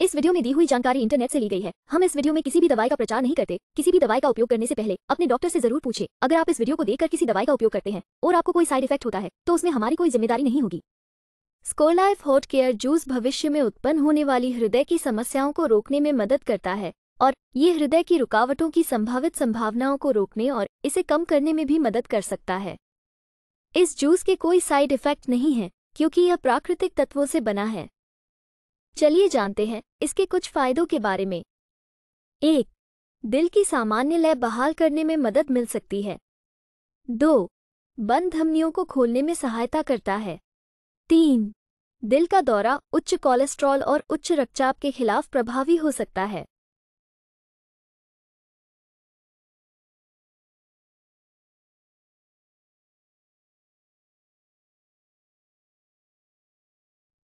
इस वीडियो में दी हुई जानकारी इंटरनेट से ली गई है हम इस वीडियो में किसी भी दवाई का प्रचार नहीं करते किसी भी दवाई का उपयोग करने से पहले अपने डॉक्टर से जरूर पूछे अगर आप इस वीडियो को देखकर किसी दवाई का उपयोग करते हैं और आपको कोई साइड इफेक्ट होता है तो उसमें हमारी कोई जिम्मेदारी नहीं होगी स्कोलाइफ हॉट केयर जूस भविष्य में उत्पन्न होने वाली हृदय की समस्याओं को रोकने में मदद करता है और ये हृदय की रुकावटों की संभावित संभावनाओं को रोकने और इसे कम करने में भी मदद कर सकता है इस जूस के कोई साइड इफेक्ट नहीं है क्योंकि यह प्राकृतिक तत्वों से बना है चलिए जानते हैं इसके कुछ फायदों के बारे में एक दिल की सामान्य लय बहाल करने में मदद मिल सकती है दो बंद धमनियों को खोलने में सहायता करता है तीन दिल का दौरा उच्च कोलेस्ट्रॉल और उच्च रक्तचाप के खिलाफ प्रभावी हो सकता है